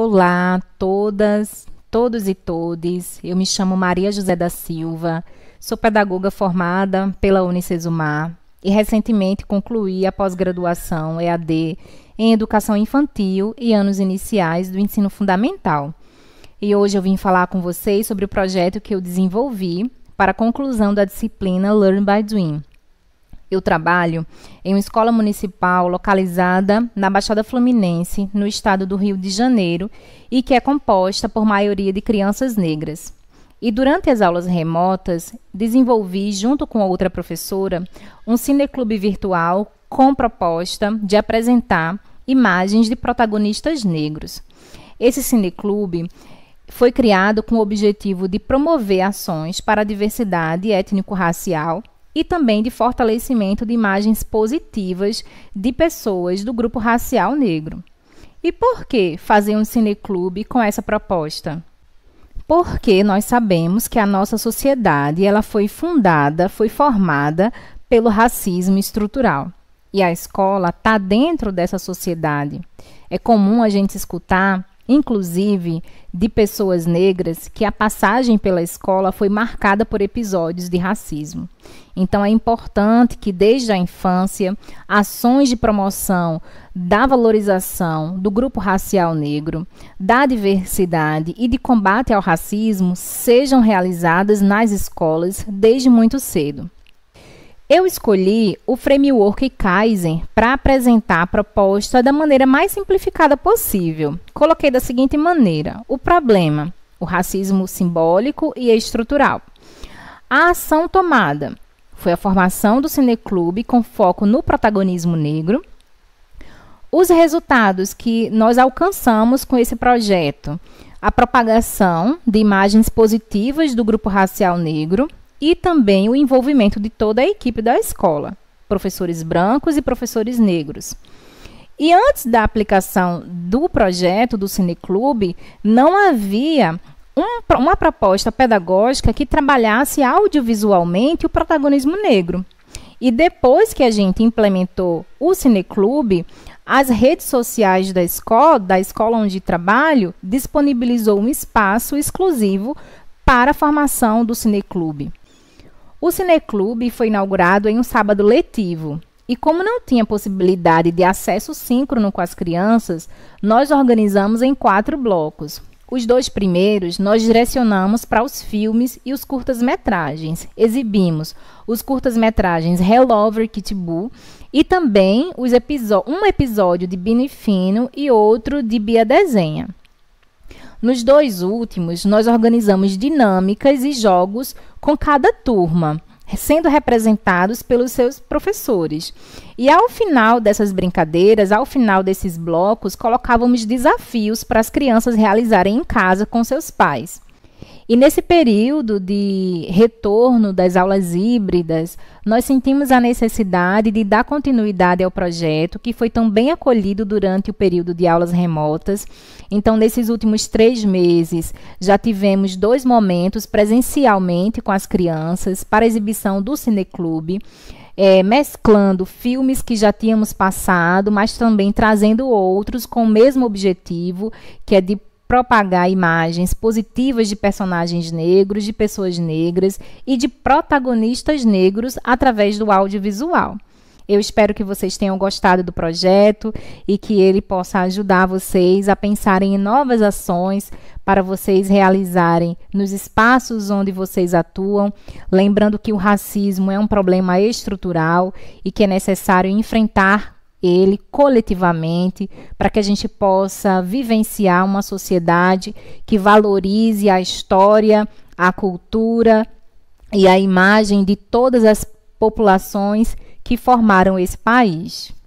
Olá, todas, todos e todes. Eu me chamo Maria José da Silva, sou pedagoga formada pela Unicesumar e recentemente concluí a pós-graduação EAD em Educação Infantil e anos iniciais do ensino fundamental. E hoje eu vim falar com vocês sobre o projeto que eu desenvolvi para a conclusão da disciplina Learn by Doing, eu trabalho em uma escola municipal localizada na Baixada Fluminense, no estado do Rio de Janeiro, e que é composta por maioria de crianças negras. E durante as aulas remotas, desenvolvi, junto com outra professora, um cineclube virtual com proposta de apresentar imagens de protagonistas negros. Esse cineclube foi criado com o objetivo de promover ações para a diversidade étnico-racial e também de fortalecimento de imagens positivas de pessoas do grupo racial negro. E por que fazer um cineclube com essa proposta? Porque nós sabemos que a nossa sociedade ela foi fundada, foi formada pelo racismo estrutural. E a escola está dentro dessa sociedade. É comum a gente escutar inclusive de pessoas negras, que a passagem pela escola foi marcada por episódios de racismo. Então é importante que desde a infância ações de promoção da valorização do grupo racial negro, da diversidade e de combate ao racismo sejam realizadas nas escolas desde muito cedo. Eu escolhi o framework Kaizen para apresentar a proposta da maneira mais simplificada possível. Coloquei da seguinte maneira: o problema, o racismo simbólico e estrutural. A ação tomada foi a formação do cineclube com foco no protagonismo negro. Os resultados que nós alcançamos com esse projeto: a propagação de imagens positivas do grupo racial negro, e também o envolvimento de toda a equipe da escola, professores brancos e professores negros. E antes da aplicação do projeto do Cineclube, não havia um, uma proposta pedagógica que trabalhasse audiovisualmente o protagonismo negro. E depois que a gente implementou o Cineclube, as redes sociais da escola, da escola onde trabalho, disponibilizou um espaço exclusivo para a formação do Cineclube. O Cineclube foi inaugurado em um sábado letivo. E como não tinha possibilidade de acesso síncrono com as crianças, nós organizamos em quatro blocos. Os dois primeiros nós direcionamos para os filmes e os curtas-metragens. Exibimos os curtas-metragens Hellover Kitbu e também um episódio de Bini Fino e outro de Bia Desenha. Nos dois últimos, nós organizamos dinâmicas e jogos com cada turma, sendo representados pelos seus professores. E ao final dessas brincadeiras, ao final desses blocos, colocávamos desafios para as crianças realizarem em casa com seus pais. E nesse período de retorno das aulas híbridas, nós sentimos a necessidade de dar continuidade ao projeto, que foi tão bem acolhido durante o período de aulas remotas. Então, nesses últimos três meses, já tivemos dois momentos presencialmente com as crianças para exibição do Cineclube. É, mesclando filmes que já tínhamos passado, mas também trazendo outros com o mesmo objetivo, que é de propagar imagens positivas de personagens negros, de pessoas negras e de protagonistas negros através do audiovisual. Eu espero que vocês tenham gostado do projeto e que ele possa ajudar vocês a pensarem em novas ações para vocês realizarem nos espaços onde vocês atuam. Lembrando que o racismo é um problema estrutural e que é necessário enfrentar ele coletivamente, para que a gente possa vivenciar uma sociedade que valorize a história, a cultura e a imagem de todas as populações que formaram esse país.